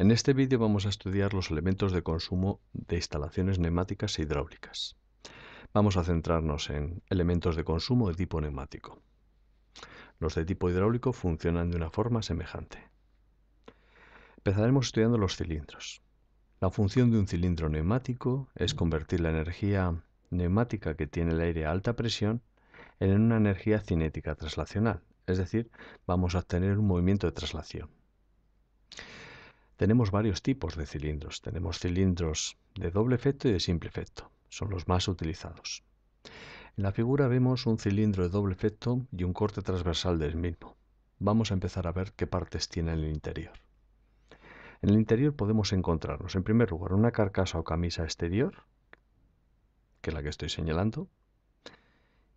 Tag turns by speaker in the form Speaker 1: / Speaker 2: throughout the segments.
Speaker 1: En este vídeo vamos a estudiar los elementos de consumo de instalaciones neumáticas e hidráulicas. Vamos a centrarnos en elementos de consumo de tipo neumático. Los de tipo hidráulico funcionan de una forma semejante. Empezaremos estudiando los cilindros. La función de un cilindro neumático es convertir la energía neumática que tiene el aire a alta presión en una energía cinética traslacional, es decir, vamos a obtener un movimiento de traslación. Tenemos varios tipos de cilindros. Tenemos cilindros de doble efecto y de simple efecto. Son los más utilizados. En la figura vemos un cilindro de doble efecto y un corte transversal del mismo. Vamos a empezar a ver qué partes tiene en el interior. En el interior podemos encontrarnos, en primer lugar, una carcasa o camisa exterior, que es la que estoy señalando,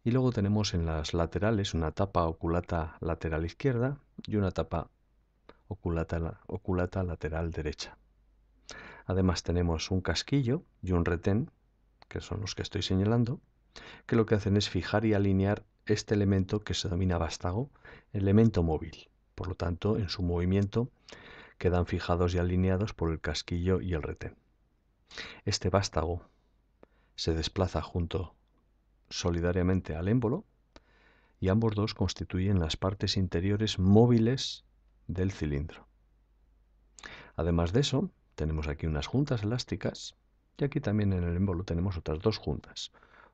Speaker 1: y luego tenemos en las laterales una tapa o culata lateral izquierda y una tapa oculata, lateral derecha. Además tenemos un casquillo y un retén, que son los que estoy señalando, que lo que hacen es fijar y alinear este elemento que se denomina vástago, elemento móvil. Por lo tanto, en su movimiento quedan fijados y alineados por el casquillo y el retén. Este vástago se desplaza junto solidariamente al émbolo y ambos dos constituyen las partes interiores móviles del cilindro. Además de eso, tenemos aquí unas juntas elásticas y aquí también en el émbolo tenemos otras dos juntas,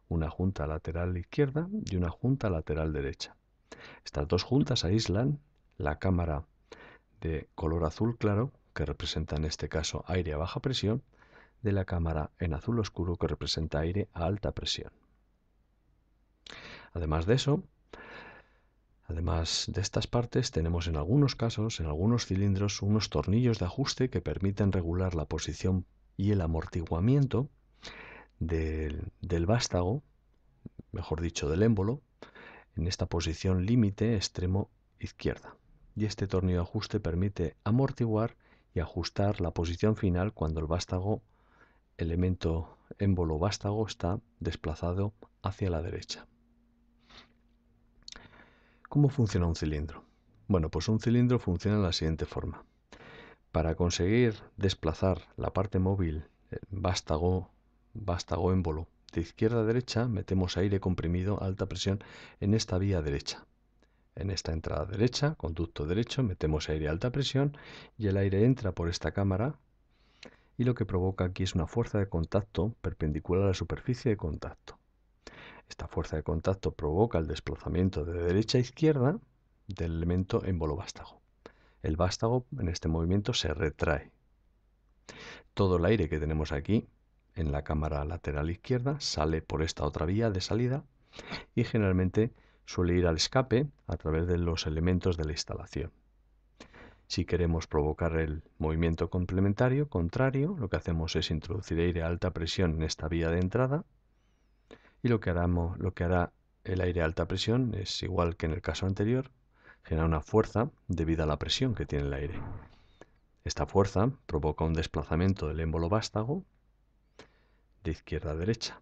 Speaker 1: una junta lateral izquierda y una junta lateral derecha. Estas dos juntas aíslan la cámara de color azul claro, que representa en este caso aire a baja presión, de la cámara en azul oscuro que representa aire a alta presión. Además de eso, Además de estas partes tenemos en algunos casos, en algunos cilindros, unos tornillos de ajuste que permiten regular la posición y el amortiguamiento del, del vástago, mejor dicho, del émbolo, en esta posición límite extremo izquierda. Y este tornillo de ajuste permite amortiguar y ajustar la posición final cuando el vástago, elemento émbolo vástago, está desplazado hacia la derecha. ¿Cómo funciona un cilindro? Bueno, pues un cilindro funciona de la siguiente forma. Para conseguir desplazar la parte móvil eh, vástago, vástago émbolo de izquierda a derecha, metemos aire comprimido a alta presión en esta vía derecha. En esta entrada derecha, conducto derecho, metemos aire a alta presión y el aire entra por esta cámara y lo que provoca aquí es una fuerza de contacto perpendicular a la superficie de contacto. Esta fuerza de contacto provoca el desplazamiento de derecha a izquierda del elemento en bolo vástago. El vástago en este movimiento se retrae. Todo el aire que tenemos aquí en la cámara lateral izquierda sale por esta otra vía de salida y generalmente suele ir al escape a través de los elementos de la instalación. Si queremos provocar el movimiento complementario, contrario, lo que hacemos es introducir aire a alta presión en esta vía de entrada lo que, lo que hará el aire a alta presión es igual que en el caso anterior, genera una fuerza debido a la presión que tiene el aire. Esta fuerza provoca un desplazamiento del émbolo vástago de izquierda a derecha.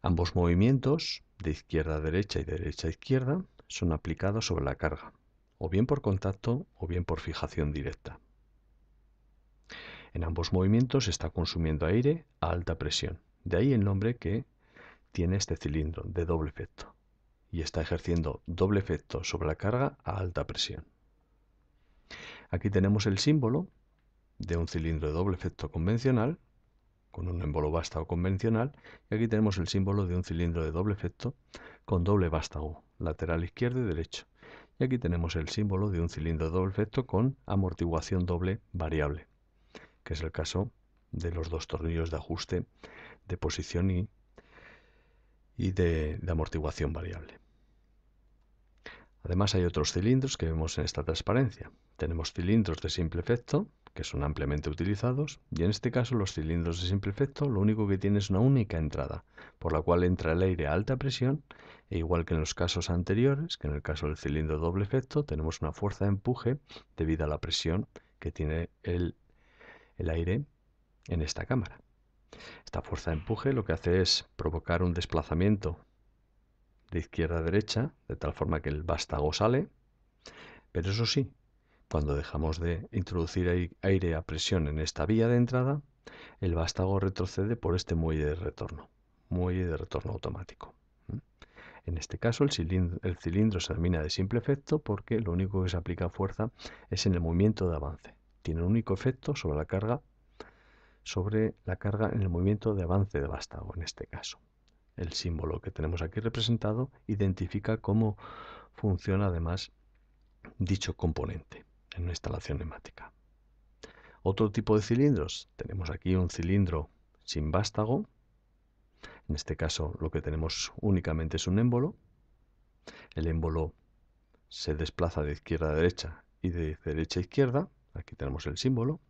Speaker 1: Ambos movimientos, de izquierda a derecha y de derecha a izquierda, son aplicados sobre la carga, o bien por contacto o bien por fijación directa. En ambos movimientos se está consumiendo aire a alta presión. De ahí el nombre que tiene este cilindro de doble efecto y está ejerciendo doble efecto sobre la carga a alta presión. Aquí tenemos el símbolo de un cilindro de doble efecto convencional con un émbolo vástago convencional y aquí tenemos el símbolo de un cilindro de doble efecto con doble vástago lateral izquierdo y derecho. Y aquí tenemos el símbolo de un cilindro de doble efecto con amortiguación doble variable, que es el caso de los dos tornillos de ajuste de posición y, de, amortiguación variable. Además hay otros cilindros que vemos en esta transparencia. Tenemos cilindros de simple efecto, que son ampliamente utilizados, y en este caso los cilindros de simple efecto lo único que tienen es una única entrada, por la cual entra el aire a alta presión, e igual que en los casos anteriores, que en el caso del cilindro doble efecto, tenemos una fuerza de empuje debido a la presión que tiene el aire en esta cámara. Esta fuerza de empuje lo que hace es provocar un desplazamiento de izquierda a derecha, de tal forma que el vástago sale, pero eso sí, cuando dejamos de introducir aire a presión en esta vía de entrada, el vástago retrocede por este muelle de retorno, muelle de retorno automático. En este caso el cilindro, se termina de simple efecto porque lo único que se aplica fuerza es en el movimiento de avance. Tiene un único efecto sobre la carga sobre la carga en el movimiento de avance de vástago, en este caso. El símbolo que tenemos aquí representado identifica cómo funciona además dicho componente en una instalación neumática. Otro tipo de cilindros, tenemos aquí un cilindro sin vástago, en este caso lo que tenemos únicamente es un émbolo, el émbolo se desplaza de izquierda a derecha y de derecha a izquierda, aquí tenemos el símbolo,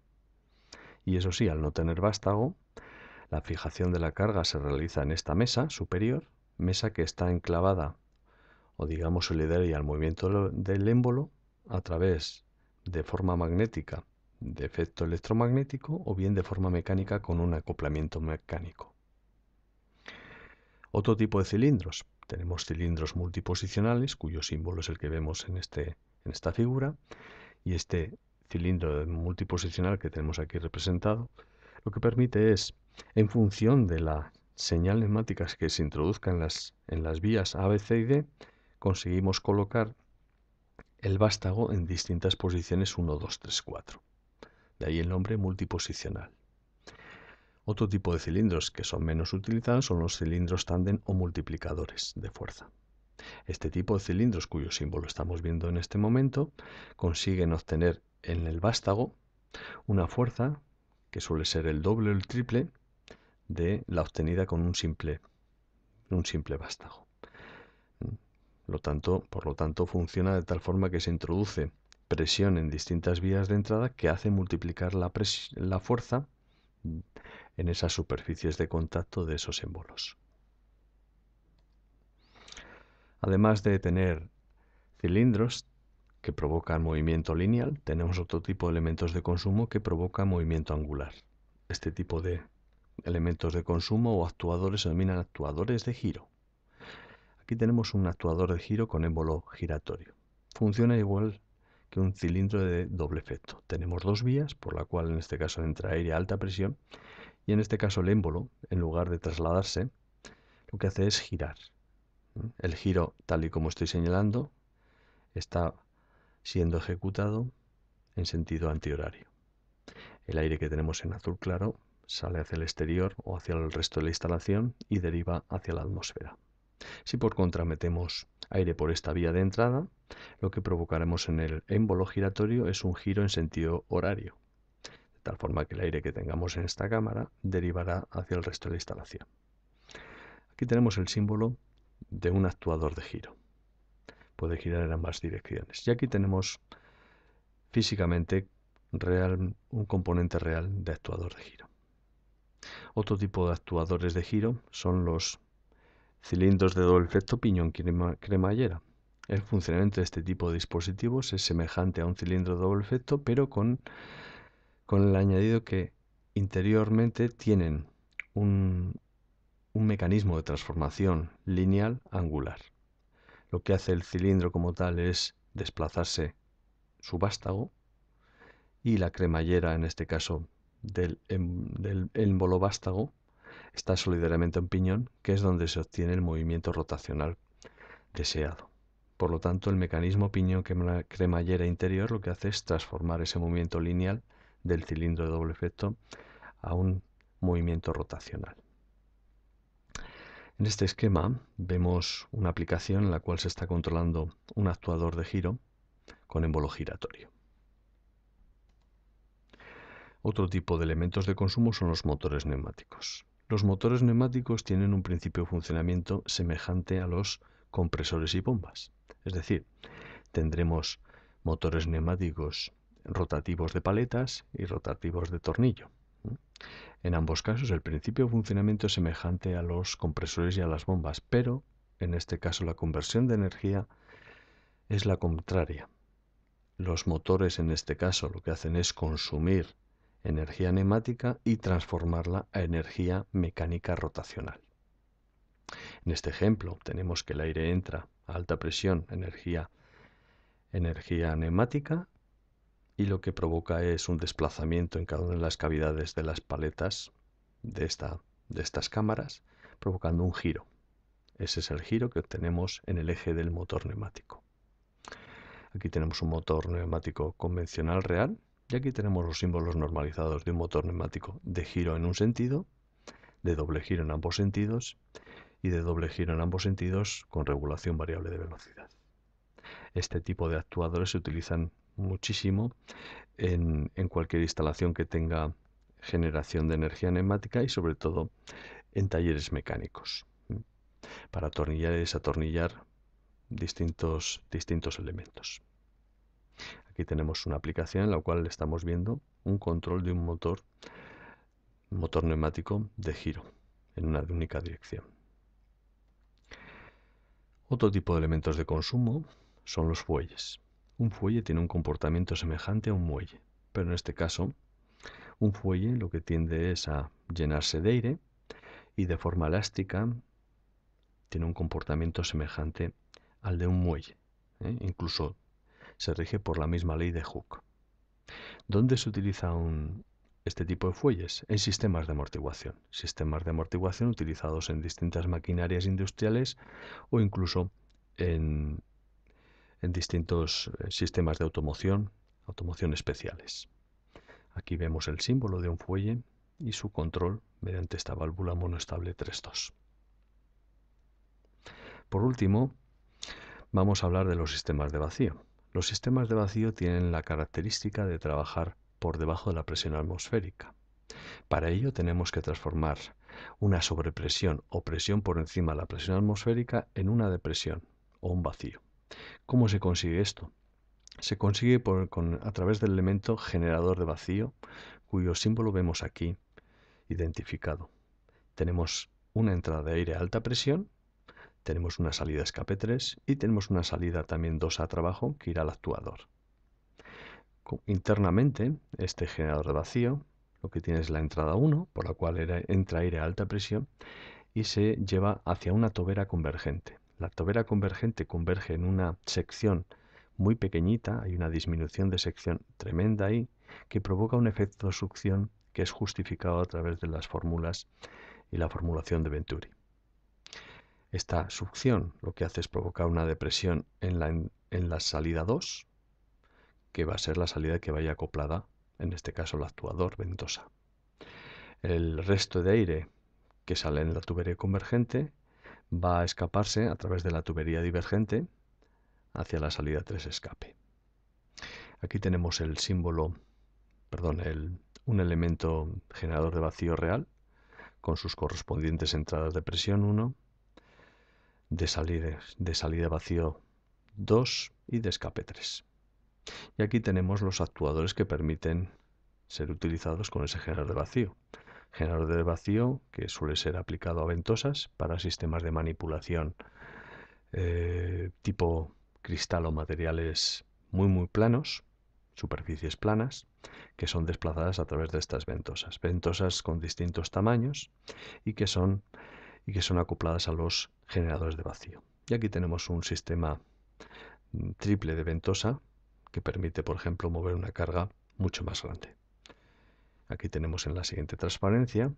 Speaker 1: y eso sí, al no tener vástago, la fijación de la carga se realiza en esta mesa superior, mesa que está enclavada o digamos solidaria al movimiento del émbolo a través de forma magnética de efecto electromagnético o bien de forma mecánica con un acoplamiento mecánico. Otro tipo de cilindros. Tenemos cilindros multiposicionales cuyo símbolo es el que vemos en, este, en esta figura y este cilindro multiposicional que tenemos aquí representado, lo que permite es, en función de las señales neumáticas que se introduzcan en las, en las vías A, B, C y D, conseguimos colocar el vástago en distintas posiciones 1, 2, 3, 4. De ahí el nombre multiposicional. Otro tipo de cilindros que son menos utilizados son los cilindros tándem o multiplicadores de fuerza. Este tipo de cilindros, cuyo símbolo estamos viendo en este momento, consiguen obtener en el vástago una fuerza que suele ser el doble o el triple de la obtenida con un simple, un simple vástago. ¿Mm? Lo tanto, por lo tanto, funciona de tal forma que se introduce presión en distintas vías de entrada que hace multiplicar la, la fuerza en esas superficies de contacto de esos émbolos. Además de tener cilindros, que provoca movimiento lineal, tenemos otro tipo de elementos de consumo que provoca movimiento angular. Este tipo de elementos de consumo o actuadores se denominan actuadores de giro. Aquí tenemos un actuador de giro con émbolo giratorio. Funciona igual que un cilindro de doble efecto. Tenemos dos vías, por la cual en este caso entra aire a alta presión, y en este caso el émbolo, en lugar de trasladarse, lo que hace es girar. El giro, tal y como estoy señalando, está siendo ejecutado en sentido antihorario. El aire que tenemos en azul claro sale hacia el exterior o hacia el resto de la instalación y deriva hacia la atmósfera. Si por contra metemos aire por esta vía de entrada, lo que provocaremos en el émbolo giratorio es un giro en sentido horario, de tal forma que el aire que tengamos en esta cámara derivará hacia el resto de la instalación. Aquí tenemos el símbolo de un actuador de giro puede girar en ambas direcciones. Y aquí tenemos físicamente un componente real de actuador de giro. Otro tipo de actuadores de giro son los cilindros de doble efecto piñón cremallera. El funcionamiento de este tipo de dispositivos es semejante a un cilindro de doble efecto, pero con, el añadido que interiormente tienen un, un mecanismo de transformación lineal angular lo que hace el cilindro como tal es desplazarse su vástago y la cremallera, en este caso del, embolo vástago, está solidariamente en piñón, que es donde se obtiene el movimiento rotacional deseado. Por lo tanto, el mecanismo piñón cremallera interior lo que hace es transformar ese movimiento lineal del cilindro de doble efecto a un movimiento rotacional. En este esquema vemos una aplicación en la cual se está controlando un actuador de giro con embolo giratorio. Otro tipo de elementos de consumo son los motores neumáticos. Los motores neumáticos tienen un principio de funcionamiento semejante a los compresores y bombas. Es decir, tendremos motores neumáticos rotativos de paletas y rotativos de tornillo. En ambos casos el principio de funcionamiento es semejante a los compresores y a las bombas, pero en este caso la conversión de energía es la contraria. Los motores en este caso lo que hacen es consumir energía neumática y transformarla a energía mecánica rotacional. En este ejemplo obtenemos que el aire entra a alta presión, energía, energía neumática, y lo que provoca es un desplazamiento en cada una de las cavidades de las paletas de, esta, de estas cámaras, provocando un giro. Ese es el giro que obtenemos en el eje del motor neumático. Aquí tenemos un motor neumático convencional real y aquí tenemos los símbolos normalizados de un motor neumático de giro en un sentido, de doble giro en ambos sentidos y de doble giro en ambos sentidos con regulación variable de velocidad. Este tipo de actuadores se utilizan muchísimo en, cualquier instalación que tenga generación de energía neumática y sobre todo en talleres mecánicos para atornillar y desatornillar distintos, distintos elementos. Aquí tenemos una aplicación en la cual estamos viendo un control de un motor, motor neumático de giro en una única dirección. Otro tipo de elementos de consumo son los fuelles. Un fuelle tiene un comportamiento semejante a un muelle, pero en este caso, un fuelle lo que tiende es a llenarse de aire y de forma elástica tiene un comportamiento semejante al de un muelle. ¿eh? Incluso se rige por la misma ley de Hooke. ¿Dónde se utiliza este tipo de fuelles? En sistemas de amortiguación. Sistemas de amortiguación utilizados en distintas maquinarias industriales o incluso en en distintos eh, sistemas de automoción, automoción especiales. Aquí vemos el símbolo de un fuelle y su control mediante esta válvula monoestable 3.2. Por último, vamos a hablar de los sistemas de vacío. Los sistemas de vacío tienen la característica de trabajar por debajo de la presión atmosférica. Para ello tenemos que transformar una sobrepresión o presión por encima de la presión atmosférica en una depresión o un vacío. ¿Cómo se consigue esto? Se consigue a través del elemento generador de vacío, cuyo símbolo vemos aquí identificado. Tenemos una entrada de aire a alta presión, tenemos una salida escape 3 y tenemos una salida también 2 a trabajo que irá al actuador. Internamente, este generador de vacío lo que tiene es la entrada 1, por la cual entra aire a alta presión, y se lleva hacia una tobera convergente la tobera convergente converge en una sección muy pequeñita, hay una disminución de sección tremenda ahí, que provoca un efecto de succión que es justificado a través de las fórmulas y la formulación de Venturi. Esta succión lo que hace es provocar una depresión en la, la salida 2, que va a ser la salida que vaya acoplada, en este caso el actuador ventosa. El resto de aire que sale en la tubería convergente va a escaparse a través de la tubería divergente hacia la salida 3 escape. Aquí tenemos el símbolo, perdón, un elemento generador de vacío real con sus correspondientes entradas de presión 1, de salida, de salida vacío 2 y de escape 3. Y aquí tenemos los actuadores que permiten ser utilizados con ese generador de vacío generador de vacío que suele ser aplicado a ventosas para sistemas de manipulación eh, tipo cristal o materiales muy muy planos, superficies planas, que son desplazadas a través de estas ventosas. Ventosas con distintos tamaños y que son, y que son acopladas a los generadores de vacío. Y aquí tenemos un sistema mm, triple de ventosa que permite, por ejemplo, mover una carga mucho más grande. Aquí tenemos en la siguiente transparencia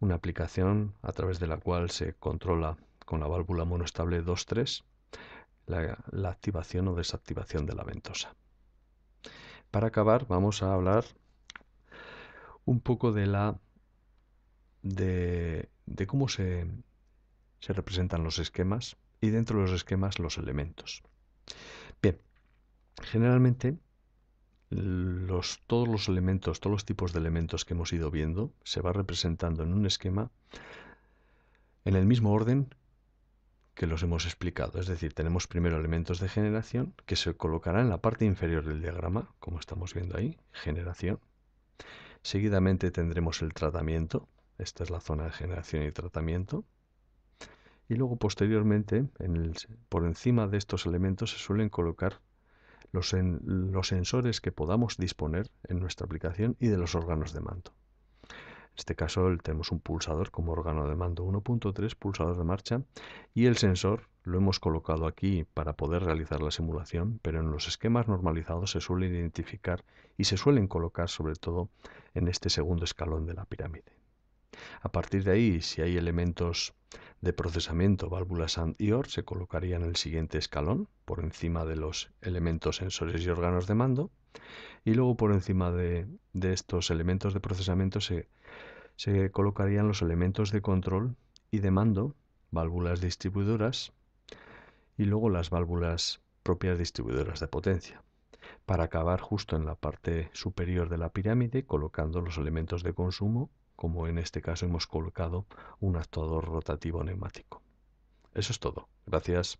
Speaker 1: una aplicación a través de la cual se controla con la válvula monoestable 2.3 la, la activación o desactivación de la ventosa. Para acabar vamos a hablar un poco de la de, cómo se, se representan los esquemas y dentro de los esquemas los elementos. Bien, generalmente todos los elementos, todos los tipos de elementos que hemos ido viendo, se va representando en un esquema en el mismo orden que los hemos explicado. Es decir, tenemos primero elementos de generación que se colocará en la parte inferior del diagrama, como estamos viendo ahí, generación. Seguidamente tendremos el tratamiento, esta es la zona de generación y tratamiento. Y luego posteriormente, por encima de estos elementos se suelen colocar los, sensores que podamos disponer en nuestra aplicación y de los órganos de mando. En este caso tenemos un pulsador como órgano de mando 1.3, pulsador de marcha, y el sensor lo hemos colocado aquí para poder realizar la simulación, pero en los esquemas normalizados se suelen identificar y se suelen colocar sobre todo en este segundo escalón de la pirámide. A partir de ahí, si hay elementos de procesamiento, válvulas and or, se colocarían en el siguiente escalón, por encima de los elementos sensores y órganos de mando, y luego por encima de, estos elementos de procesamiento se, se colocarían los elementos de control y de mando, válvulas distribuidoras, y luego las válvulas propias distribuidoras de potencia, para acabar justo en la parte superior de la pirámide colocando los elementos de consumo como en este caso hemos colocado un actuador rotativo neumático. Eso es todo. Gracias.